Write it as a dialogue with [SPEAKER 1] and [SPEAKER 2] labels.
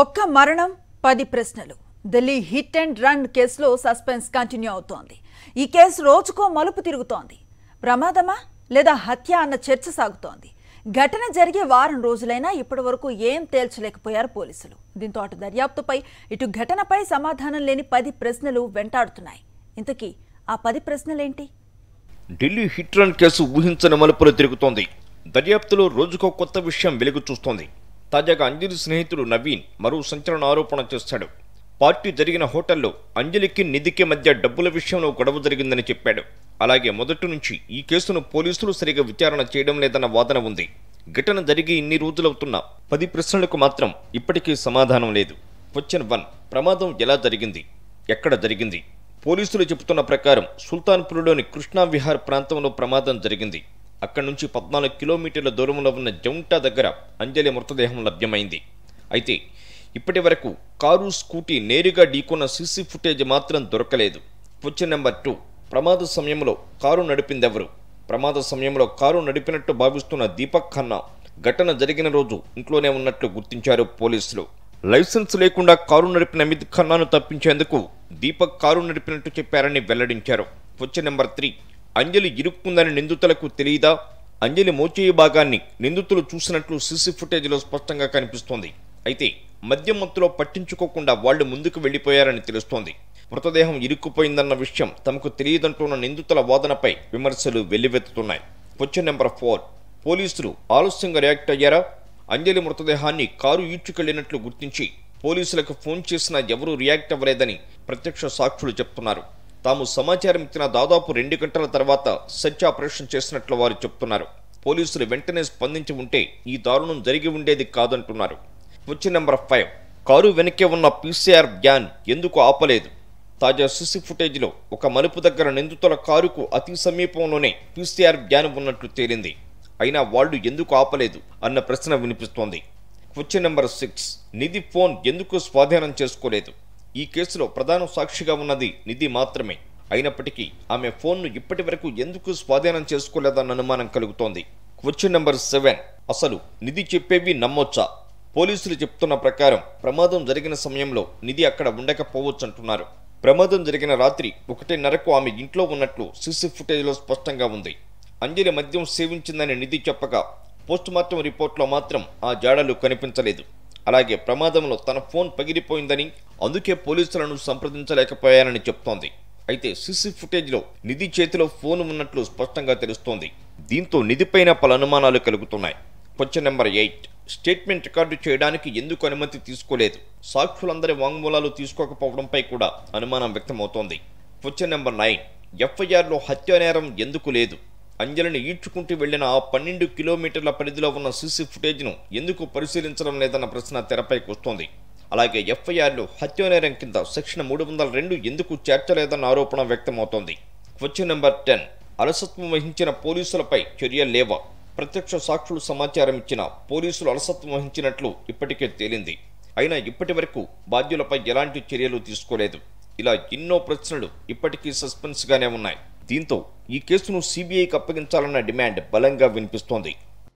[SPEAKER 1] ఒక్క మరణం పది ప్రశ్నలు ఢిల్లీ హిట్ అండ్ రన్ కేసులో సస్పెన్స్ కంటిన్యూ అవుతోంది ఈ కేసు రోజుకో మలుపు తిరుగుతోంది ప్రమాదమా లేదా హత్య అన్న చర్చ సాగుతోంది ఘటన జరిగే వారం రోజులైనా ఇప్పటి వరకు ఏం తేల్చలేకపోయారు పోలీసులు దీంతో అటు దర్యాప్తుపై ఇటు ఘటనపై సమాధానం లేని పది ప్రశ్నలు వెంటాడుతున్నాయి ఇంతకీ ఆ పది ప్రశ్నలేంటి ఢిల్లీ హిట్ రన్ కేసు ఊహించని మలుపులు తిరుగుతోంది దర్యాప్తులో రోజుకో కొత్త విషయం వెలుగు చూస్తోంది తాజాగా అంజలి స్నేహితుడు నవీన్ మరో సంచలన ఆరోపణ చేస్తాడు పార్టీ జరిగిన హోటల్లో అంజలికి నిధికి మధ్య డబ్బుల విషయంలో గొడవ జరిగిందని చెప్పాడు అలాగే మొదటి నుంచి ఈ కేసును పోలీసులు సరిగా విచారణ చేయడం లేదన్న వాదన ఉంది ఘటన జరిగి ఇన్ని రోజులవుతున్న పది ప్రశ్నలకు మాత్రం ఇప్పటికీ సమాధానం లేదు క్వశ్చన్ వన్ ప్రమాదం ఎలా జరిగింది ఎక్కడ జరిగింది పోలీసులు చెబుతున్న ప్రకారం సుల్తాన్పూర్లోని కృష్ణా విహార్ ప్రాంతంలో ప్రమాదం జరిగింది అక్కడి నుంచి పద్నాలుగు కిలోమీటర్ల దూరంలో ఉన్న జౌంటా దగ్గర అంజలి మృతదేహం లభ్యమైంది అయితే ఇప్పటి వరకు కారు స్కూటీ నేరుగా ఢీకొన్న సీసీ ఫుటేజ్ మాత్రం దొరకలేదు క్వశ్చన్ నెంబర్ టూ ప్రమాద సమయంలో కారు నడిపిందెవరు ప్రమాద సమయంలో కారు నడిపినట్టు భావిస్తున్న దీపక్ ఖన్నా ఘటన జరిగిన రోజు ఇంట్లోనే ఉన్నట్లు గుర్తించారు పోలీసులు లైసెన్స్ లేకుండా కారు నడిపిన అమిత్ ఖన్నాను తప్పించేందుకు దీపక్ కారు నడిపినట్టు చెప్పారని వెల్లడించారు క్వశ్చన్ నెంబర్ త్రీ అంజలి ఇరుక్కుందని నిందితులకు తెలియదా అంజలి మోచే భాగాన్ని నిందితులు చూసినట్లు సీసీ ఫుటేజ్లో స్పష్టంగా కనిపిస్తోంది అయితే మద్యం మత్తులో పట్టించుకోకుండా వాళ్లు ముందుకు వెళ్లిపోయారని తెలుస్తోంది మృతదేహం ఇరుక్కుపోయిందన్న విషయం తమకు తెలియదంటున్న నిందితుల వాదనపై విమర్శలు వెల్లువెత్తుతున్నాయి క్వశ్చన్ నెంబర్ ఫోర్ పోలీసులు ఆలస్యంగా రియాక్ట్ అయ్యారా అంజలి మృతదేహాన్ని కారు ఈడ్చుకెళ్లినట్లు గుర్తించి పోలీసులకు ఫోన్ చేసినా ఎవరూ రియాక్ట్ అవ్వలేదని ప్రత్యక్ష సాక్షులు చెప్తున్నారు తాము సమాచారం ఇచ్చిన దాదాపు రెండు గంటల తర్వాత సెర్చ్ ఆపరేషన్ చేసినట్లు వారు చెప్తున్నారు పోలీసులు వెంటనే స్పందించి ఉంటే ఈ దారుణం జరిగి ఉండేది కాదంటున్నారు క్వశ్చన్ నెంబర్ ఫైవ్ కారు వెనకే ఉన్న పీసీఆర్ వ్యాన్ ఎందుకు ఆపలేదు తాజా సిసి ఫుటేజ్లో ఒక మలుపు దగ్గర నిందితుల కారుకు అతి సమీపంలోనే పీసీఆర్ వ్యాన్ ఉన్నట్లు తేలింది అయినా వాళ్ళు ఎందుకు ఆపలేదు అన్న ప్రశ్న వినిపిస్తోంది question number six Nidhi phone ఎందుకు స్వాధీనం చేసుకోలేదు ఈ కేసులో ప్రధాన సాక్షిగా ఉన్నది నిధి మాత్రమే అయినప్పటికీ ఆమె ఫోన్ను ఇప్పటి వరకు ఎందుకు స్వాధీనం చేసుకోలేదన్న అనుమానం కలుగుతోంది క్వశ్చన్ నెంబర్ సెవెన్ అసలు నిధి చెప్పేవి నమ్మొచ్చా పోలీసులు చెప్తున్న ప్రకారం ప్రమాదం జరిగిన సమయంలో నిధి అక్కడ ఉండకపోవచ్చంటున్నారు ప్రమాదం జరిగిన రాత్రి ఒకటిన్నరకు ఆమె ఇంట్లో ఉన్నట్లు సిసి ఫుటేజ్లో స్పష్టంగా ఉంది అంజలి మద్యం సేవించిందని నిధి చెప్పగా పోస్టుమార్టం రిపోర్ట్లో మాత్రం ఆ జాడలు కనిపించలేదు అలాగే ప్రమాదంలో తన ఫోన్ పగిలిపోయిందని అందుకే పోలీసులను సంప్రదించలేకపోయానని చెప్తోంది అయితే సీసీ ఫుటేజ్లో నిధి చేతిలో ఫోన్ ఉన్నట్లు స్పష్టంగా తెలుస్తోంది దీంతో నిధిపైన పలు అనుమానాలు కలుగుతున్నాయి question number eight statement record చేయడానికి ఎందుకు అనుమతి తీసుకోలేదు సాక్షులందరి వాంగ్మూలాలు తీసుకోకపోవడంపై కూడా అనుమానం వ్యక్తమవుతోంది క్వశ్చన్ నెంబర్ నైన్ ఎఫ్ఐఆర్లో హత్యానేరం ఎందుకు లేదు అంజలిని ఈడ్చుకుంటూ వెళ్లిన ఆ పన్నెండు కిలోమీటర్ల పరిధిలో ఉన్న సీసీ ఫుటేజ్ను ఎందుకు పరిశీలించడం లేదన్న ప్రశ్న తెరపైకి వస్తోంది అలాగే హత్య నేరం కింద సెక్షన్ మూడు వందల రెండు ఎందుకు చేర్చలేదన్న ఆరోపణ వ్యక్తమవుతోంది క్వశ్చన్ నెంబర్ టెన్ అలసత్వం వహించిన పోలీసులపై చర్య లేవా ప్రత్యక్ష సాక్షులు సమాచారం ఇచ్చిన పోలీసులు అలసత్వం వహించినట్లు ఇప్పటికే తేలింది అయినా ఇప్పటి వరకు బాధ్యులపై ఎలాంటి చర్యలు తీసుకోలేదు ఇలా ఎన్నో ప్రశ్నలు ఇప్పటికీ సస్పెన్స్గానే ఉన్నాయి దీంతో ఈ కేసును సీబీఐకి అప్పగించాలన్న డిమాండ్ బలంగా వినిపిస్తోంది